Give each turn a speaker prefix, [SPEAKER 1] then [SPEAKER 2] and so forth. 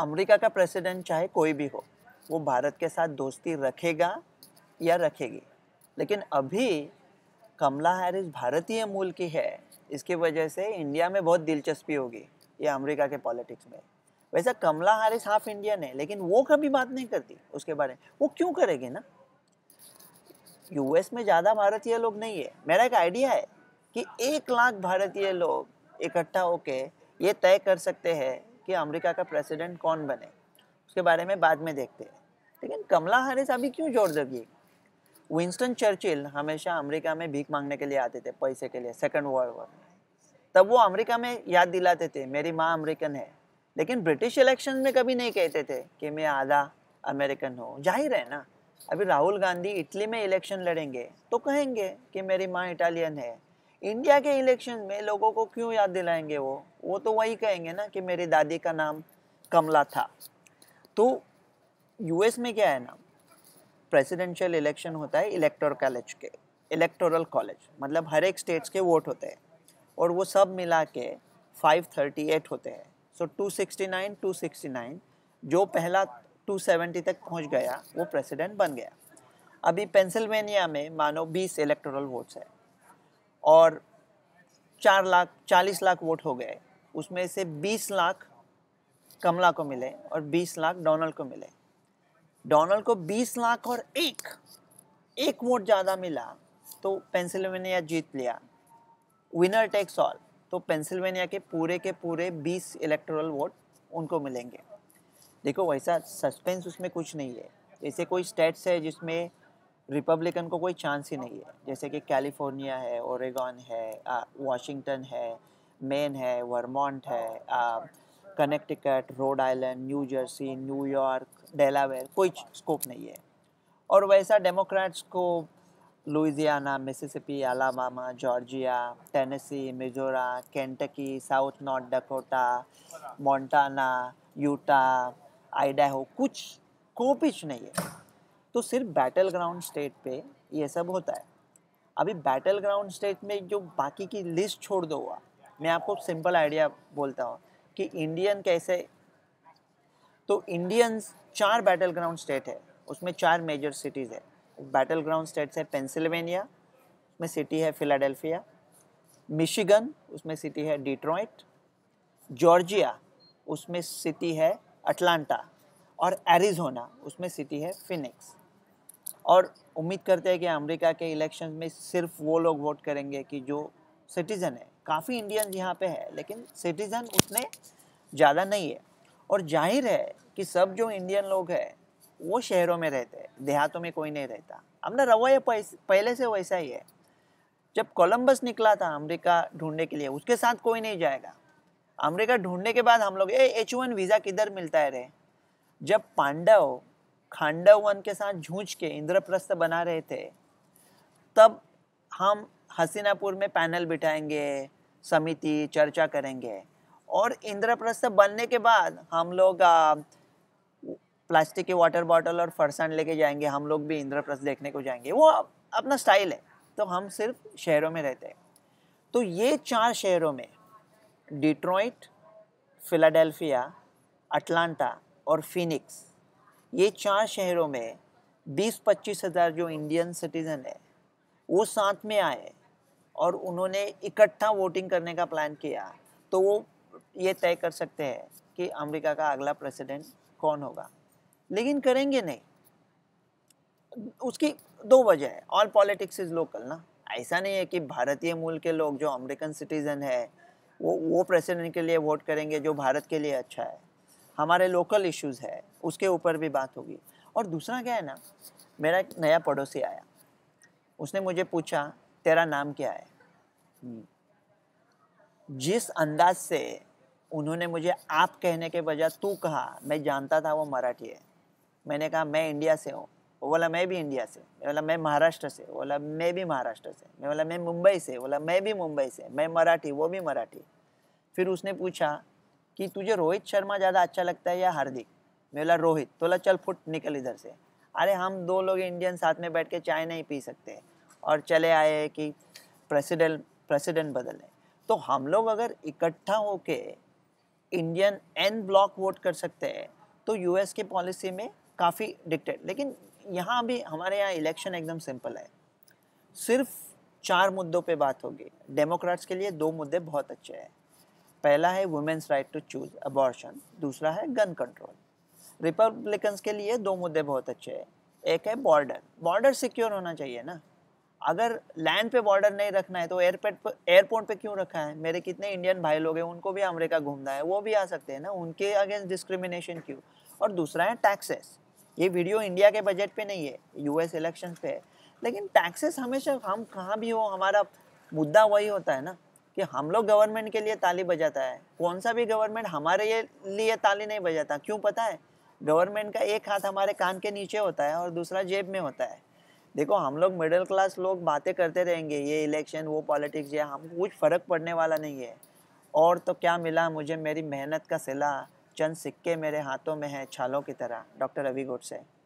[SPEAKER 1] America का president चाहे कोई भी हो वो भारत के साथ दोस्ती रखेगा या रखेगी लेकिन अभी कमला हैरिस भारतीय मूल की है इसकी वजह से इंडिया में बहुत दिलचस्पी होगी या अमेरिका के पॉलिटिक्स में वैसा कमला हैरिस हाफ इंडियन है लेकिन वो कभी बात नहीं करती उसके बारे में वो क्यों करेगी ना यूएस में ज़्यादा भारतीय लोग नहीं है मेरा एक आइडिया है कि एक लाख भारतीय लोग इकट्ठा होके ये तय कर सकते हैं कि अमेरिका का प्रेसिडेंट कौन बने उसके बारे में बाद में देखते हैं लेकिन कमला हैरिस अभी क्यों जोर दगी विंस्टन चर्चिल हमेशा अमेरिका में भीख मांगने के लिए आते थे पैसे के लिए सेकेंड वर्ल्ड वॉर में तब वो अमेरिका में याद दिलाते थे मेरी माँ अमेरिकन है लेकिन ब्रिटिश इलेक्शन में कभी नहीं कहते थे कि मैं आधा अमेरिकन हूँ जाहिर है ना अभी राहुल गांधी इटली में इलेक्शन लड़ेंगे तो कहेंगे कि मेरी माँ इटालियन है इंडिया के इलेक्शन में लोगों को क्यों याद दिलाएंगे वो वो तो वही कहेंगे ना कि मेरी दादी का नाम कमला था तो यूएस में क्या है ना प्रेसिडेंशियल इलेक्शन होता है इलेक्टोर कॉलेज के इलेक्टोरल कॉलेज मतलब हर एक स्टेट्स के वोट होते हैं और वो सब मिला के फाइव थर्टी एट होते हैं so two sixty nine two sixty nine जो पहला टू सेवेंटी तक पहुंच गया वो प्रेसिडेंट बन गया अभी पेंसिल्वेनिया में मानो बीस इलेक्टोरल वोट्स है और चार लाख चालीस लाख वोट हो गए उसमें से बीस लाख कमला को मिले और बीस लाख डोनाल्ड को मिले डोनाल्ड को बीस लाख और एक एक वोट ज़्यादा मिला तो पेंसिल्वेनिया जीत लिया विनर टेक्स ऑल तो पेंसिल्वेनिया के पूरे के पूरे बीस इलेक्ट्रल वोट उनको मिलेंगे देखो वैसा सस्पेंस उसमें कुछ नहीं है ऐसे कोई स्टेट्स है जिसमें रिपब्लिकन को कोई चांस ही नहीं है जैसे कि कैलिफोर्निया है ओरेगॉन है वाशिंगटन है मेन है वर्मोंट है Connecticut Rhode Island New Jersey New York Delaware कोई स्कोप नहीं है और वैसा डेमोक्रेट्स को Louisiana Mississippi Alabama Georgia Tennessee Missouri Kentucky South North Dakota Montana Utah Idaho कुछ कोपिच नहीं है तो सिर्फ बैटल ग्राउंड स्टेट पे ये सब होता है अभी बैटल ग्राउंड स्टेट में जो बाकी की लिस्ट छोड़ दो हुआ मैं आपको सिंपल आइडिया बोलता हूँ कि इंडियन कैसे तो इंडियंस चार बैटल ग्राउंड स्टेट है उसमें चार मेजर सिटीज़ है बैटल ग्राउंड स्टेट्स है पेंसिल्वेनिया में सिटी है फिलाडेल्फिया मिशिगन उसमें सिटी है डिट्रॉइट जॉर्जिया उसमें सिटी है अटलांटा और एरिजोना उसमें सिटी है फिनिक्स और उम्मीद करते हैं कि अमेरिका के इलेक्शन में सिर्फ वो लोग वोट करेंगे कि जो सिटीज़न है काफ़ी इंडियन यहाँ पे है लेकिन सिटीज़न उतने ज़्यादा नहीं है और जाहिर है कि सब जो इंडियन लोग हैं वो शहरों में रहते हैं देहातों में कोई नहीं रहता अपना रवैया पहले से वैसा ही है जब कोलंबस निकला था अमेरिका ढूंढने के लिए उसके साथ कोई नहीं जाएगा अमेरिका ढूंढने के बाद हम लोग ए एच वन वीज़ा किधर मिलता है रे जब पांडव खांडव वन के साथ झूझ के इंद्रप्रस्थ बना रहे थे तब हम हसीनापुर में पैनल बिठाएंगे समिति चर्चा करेंगे और इंद्रप्रस्थ बनने के बाद हम लोग प्लास्टिक की वाटर बॉटल और फरसान लेके जाएंगे हम लोग भी इंद्रप्रस्थ देखने को जाएंगे वो अपना स्टाइल है तो हम सिर्फ शहरों में रहते हैं तो ये चार शहरों में डिट्रॉइट फिलाडेल्फिया अटलांटा और फिनिक्स ये चार शहरों में बीस पच्चीस हज़ार जो इंडियन सिटीज़न है वो साथ में आए और उन्होंने इकट्ठा वोटिंग करने का प्लान किया तो वो ये तय कर सकते हैं कि अमेरिका का अगला प्रेसिडेंट कौन होगा लेकिन करेंगे नहीं उसकी दो वजह है ऑल पॉलिटिक्स इज़ लोकल ना ऐसा नहीं है कि भारतीय मूल के लोग जो अमेरिकन सिटीज़न है वो वो प्रेसिडेंट के लिए वोट करेंगे जो भारत के लिए अच्छा है हमारे लोकल इश्यूज़ है उसके ऊपर भी बात होगी और दूसरा क्या है ना मेरा एक नया पड़ोसी आया उसने मुझे पूछा तेरा नाम क्या है हम्म। जिस अंदाज से उन्होंने मुझे आप कहने के बजाय तू कहा मैं जानता था वो मराठी है मैंने कहा मैं इंडिया से हूँ वो बोला मैं भी इंडिया से मैं बोला मैं महाराष्ट्र से बोला मैं भी महाराष्ट्र से मैं बोला मैं मुंबई से बोला मैं भी मुंबई से मैं मराठी वो भी मराठी फिर उसने पूछा कि तुझे रोहित शर्मा ज़्यादा अच्छा लगता है या हार्दिक मैं बोला रोहित तो बोला चल फुट निकल इधर से अरे हम दो लोग इंडियन साथ में बैठ के चाय नहीं पी सकते और चले आए कि प्रेसिडेंट प्रेसिडेंट बदले तो हम लोग अगर इकट्ठा के इंडियन एन ब्लॉक वोट कर सकते हैं तो यूएस की पॉलिसी में काफ़ी डिक्टेड लेकिन यहाँ भी हमारे यहाँ इलेक्शन एकदम सिंपल है सिर्फ चार मुद्दों पे बात होगी डेमोक्रेट्स के लिए दो मुद्दे बहुत अच्छे हैं पहला है women's right to choose abortion दूसरा है गन कंट्रोल रिपब्लिकन्स के लिए दो मुद्दे बहुत अच्छे हैं एक है बॉर्डर बॉर्डर सिक्योर होना चाहिए ना अगर लैंड पे बॉर्डर नहीं रखना है तो एयरपोर्ट पर एयरपोर्ट पे क्यों रखा है मेरे कितने इंडियन भाई लोग हैं उनको भी अमेरिका घूमना है वो भी आ सकते हैं ना उनके अगेंस्ट डिस्क्रिमिनेशन क्यों और दूसरा है टैक्सेस ये वीडियो इंडिया के बजट पे नहीं है यूएस इलेक्शन पे है लेकिन टैक्सेस हमेशा हम कहाँ भी हो हमारा मुद्दा वही होता है ना कि हम लोग गवर्नमेंट के लिए ताली बजाता है कौन सा भी गवर्नमेंट हमारे लिए ताली नहीं बजाता क्यों पता है गवर्नमेंट का एक हाथ हमारे कान के नीचे होता है और दूसरा जेब में होता है देखो हम लोग मिडिल क्लास लोग बातें करते रहेंगे ये इलेक्शन वो पॉलिटिक्स ये हम कुछ फ़र्क पड़ने वाला नहीं है और तो क्या मिला मुझे मेरी मेहनत का सिला चंद सिक्के मेरे हाथों में है छालों की तरह डॉक्टर रवि से